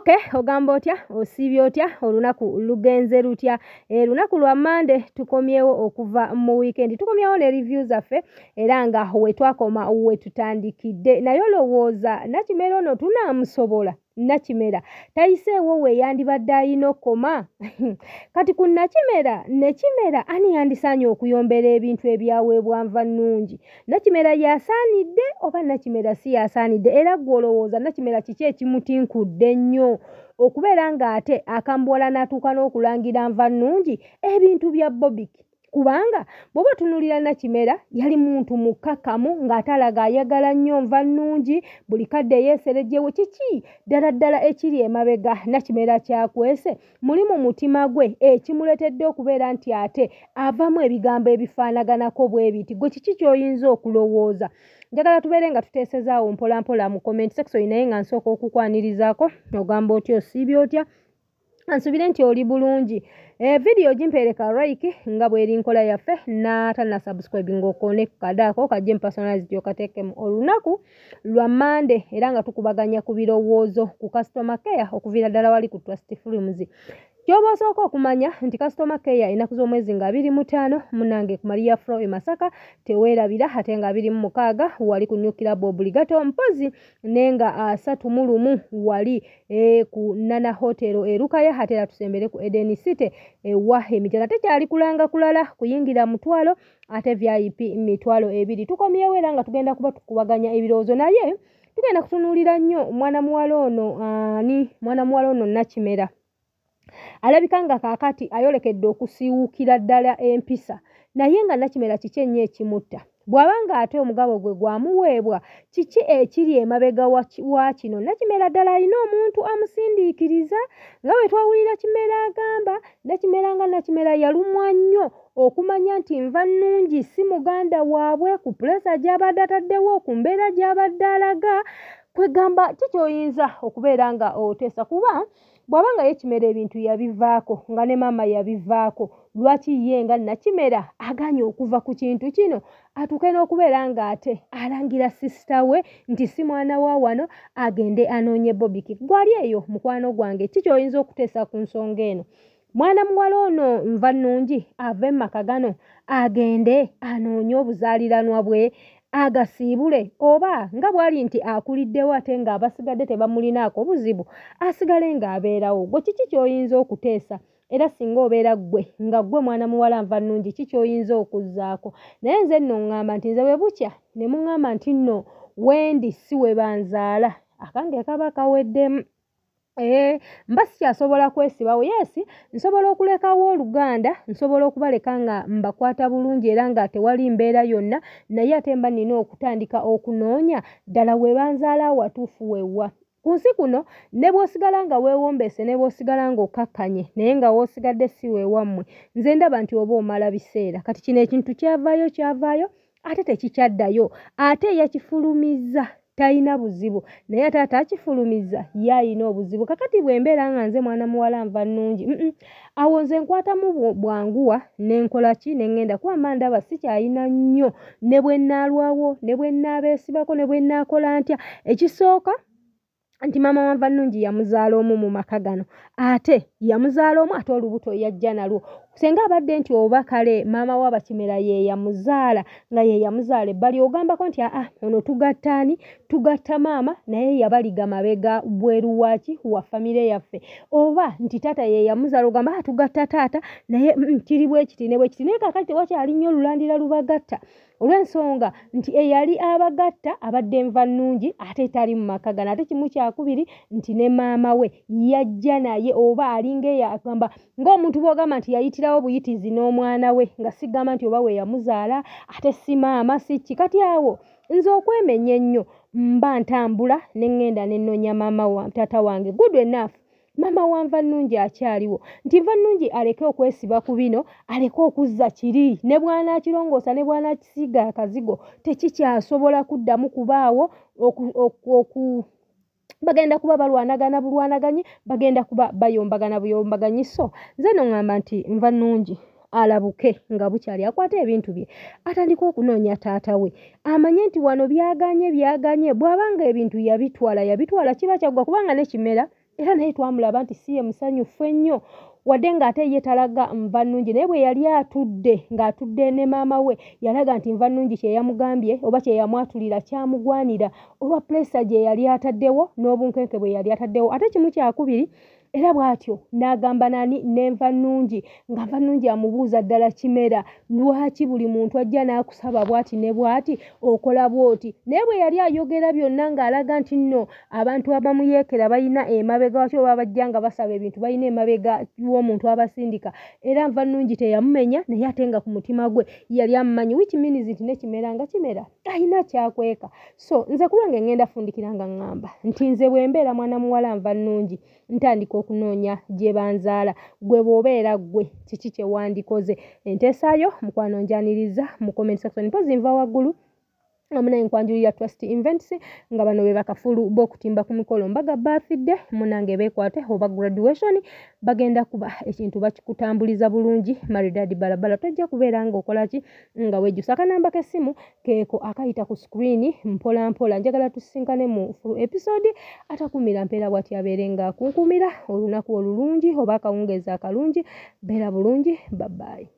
okay ogamba otya osiibye otya olunaku lugenze lutya eh, lunaku lwa mande tukomyewo okuva mu weekend tukomyewo ne review zaffe era nga wetwakoma wetutandikidde naye olowooza nakimera ono tunaamusobola nakimera tayiseewo weyandibadde ayina okkoma kati ku nakimera nekimera ani yandisaanye okuyombera ebintu ebyaweebwa nva nnungi nakimera yasaanidde oba nakimera si yasaanidde era gwe olowooza nakimera kiki ekimutinkudde nnyo okubeera ng'ate akambuwala n'atuuka n'okulangira nva nnungi ebintu bya bobiki kubanga bwoba otunulira nakimera yali muntu mukakamu ng'atalaga ayagala nnyo nva nnungi buli kadde eyeeserejewe kiki ddala ddala ekiri emabega nakimera kyakwese muli mu mutima gwe ekimuletedde okubeera nti ate avamu ebigambo ebifaanaganako bwe biti gwe kiki kyoyinza okulowooza njagala tubeere nga tuteesezaawo mpolampola mu comment sexoyi naye nga nsooka okukwanirizaako ogamba otyo siibyotya ansuubire nti oli bulungi evidiyo gimpereka like nga bweri nkola yaffe natalina subscribe ngaokonekkadaako kajje mpersonalize gyokateekemu olunaku lwa mande era nga tukubaganya ku birowoozo ku customer care okuviira ddala wali ku trust films Kyoba osooka okumanya nti customer care ennaku omwezi nga abiri mu ttaano munange kumaliya flo e Masaka teweerabira ate nga abiri mu mukaaga wali kunyukira Bob Ligato mpozi ne nga asatu mu lumu wali e, ku Nana Hotel e Rukaya ate era tusembere ku Eden City ewa emitala tekyali kulanga kulala kuyingira mutwalo ate VIP mitwalo ebiri tukomyewo era nga tugenda kuba tukubaganya ebirowoozo naye tugenda kutunuulira nnyo mwana muwala ono ani mwana muwala ono Nakimera. Uh, alabika nga kaakati ayolekedde okusiwuukira ddala empisa naye nga nakimera kiki ennyo ekimutta bw'aba nga ate omugabo gwe gwamuweebwa kiki ekiri emabega wa kino nakimera ddala alina omuntu amusindiikiriza nga bwe twawulira kimera agamba nakimera nga nakimera yalumwa nnyo okumanya nti nva nnungi si muganda waabwe ku puleesa gy'abadde ataddewo ku mbeera gy'abadde alaga kwegamba kikyoyinza okubeera nga oteesa kuba bw'aba nga ye kimera ebintu yabivaako nga ne maama yabivaako lwaki ye nga nakimera aganye okuva ku kintu kino atuuke n'okubeera ng'ate alangira sisita we nti si mwana wa wano agende anoonye bobiki gwali eyo mukwano gwange kikyoyinza okuteesa ku nsonga eno mwana muwala ono nva nnungi ava emaka gano agende anoonye obuzaaliranwa bwe agasiibule oba nga bwali nti akuliddewo ate ng'abasigadde tebamulinaako buzibu asigale ng'abeerawo gwe kiki ky'oyinza okuteesa era singa obeera ggwe nga ggwe mwana muwala nva nnungi ki ky'oyinza okuzzaako naye nze nno ŋŋamba nti nze bwe bukya ne muŋŋamba nti nno wendi si we banzaala akange kaba kaweddemu ee eh, mba sikyasobola kwesibawo yeesi nsobola okulekawo oluganda nsobola okubaleka nga mbakwata bulungi era nga tewali mbeera yonna naye ate mba nina okutandika okunoonya ddala webanzaala watuufu wewa ku nsi kuno ne bw'osigala nga weewombeese ne bw'osigala ng'okakkanye naye nga woosigadde si weewammwe nze ndaba nti oba omala biseera kati kino ekintu kyavaayo kyavaayo ate tekikyaddayo ate eyakifulumizza talina buzibu naye ate atakifulumiza ye alina obuzibu kakati bwembeera nga nze mwana muwala nva nnungi mm -mm. awo nze nkwatamu bwanguwa nenkola ki neŋŋenda kuba mandaba sikyalina nnyo ne bwe nnaalwawo ne bwe nnaabeesibako ne bwe nnaakola ntya ekisooka nti maama wanva nnungi yamuzaala omu mu maka gano ate yamuzaala omu ate olubuto yajja nalwo singa abadde nti oba kale maama wa bakimera ye yamuzaala nga ye yamuzaala ebbali ogambako nti aa ah, ah, ono tugattaani tugatta maama naye yabaliga mabega bweru waki wa famire yaffe oba nti taata ye yamuzaala ogamba a ah, tugatta taata naye mm, kiri bwe kiti ne bwe kiti naye kakali tewakyali nnyo olulandira lubagatta olw'ensonga nti eyali abagatta abadde nva nnungi ate etali mu maka gano ate kimu kyakubiri nti ne maama we yajja naye oba alingeyagamba ng'omuntu bwogamba nti yayitira yeggyawo buyitizi n'omwana we nga sigamba nti oba we yamuzaala ate si maama si ki kati awo nze okwemenya ennyo mba ntambula ne ŋŋenda nennonya maama wa taata wange good enough maama wanva nnungi akyaliwo nti nva nnungi aleke okwesiba ku bino aleke okuzza kiri ne bwanakirongoosa ne bwanakisiiga akazigo tekikyasobola kuddamu kubaawo oku, oku, oku bagenda kuba balwanagana bulwanaganyi bagenda kuba bayombagana buyombaganyi so nze no ŋŋamba nti nva nnungi alabuke nga bukyali akwata ebintu bye atandika okunoonya taata we amanye nti wano byaganye byaganye bw'abanga ebintu yabitwala yabitwala kiba kyaggwa kubanga nekimera era naye twamulaba nti si ye musanyufu ennyo wadde ng'ate ye talaga nva nnungi naye bwe yali atudde ng'atudde ne maama we yalaga nti nva nnungi kye yamugambye oba kye yamwatulira kyamugwanira olwa puleesa gye yali ataddewo n'obunkenke bwe yali ataddewo ate kimu kyakubiri era bw'atyo n'agamba naani n'enva nnungi nga nva nnungi amubuuza ddala kimera lwaki buli muntu ajja n'akusaba bw'ati ne bw'ati okola bw'oti naye bwe yali ayogera byonna ng'alaga nti nno abantu abamuyeekera balina emabega waki oba bajja nga basaba ebintu balina emabega w'omuntu abasindika era nva nnungi teyamumenya naye ate nga ku mutima gwe yali amumanyi wiki minizi nti nekimera nga kimera ayina kyakweka so nze kulwange ngenda fundikira nga ngamba nti nze bwe mbeera mwana muwala nva nnungi ntandika okunoonya gye banzaala gwe bw'obeera gwe kiki kye wandikoze enteesaayo mukwanonjaniriza mu comment section mpozi nva waggulu amuna enkwanjulira trust events nga bano be bakafulu b'okutimba ku mikolo mbaga baafidde munange beekwate oba graduation bagenda kuba ekintu bakikutambuliza bulungi maridadi balabala tojja kubeera ngaokola ki nga weejjusa akanamba k'essimu keeko akayita ku screen mpolampola njagala tusisinkane mu fulu episode atakumira mpeera bwati abeere ng'akunkumira olunaku olulungi oba akawungeezi akalungi beera bulungi babbaayi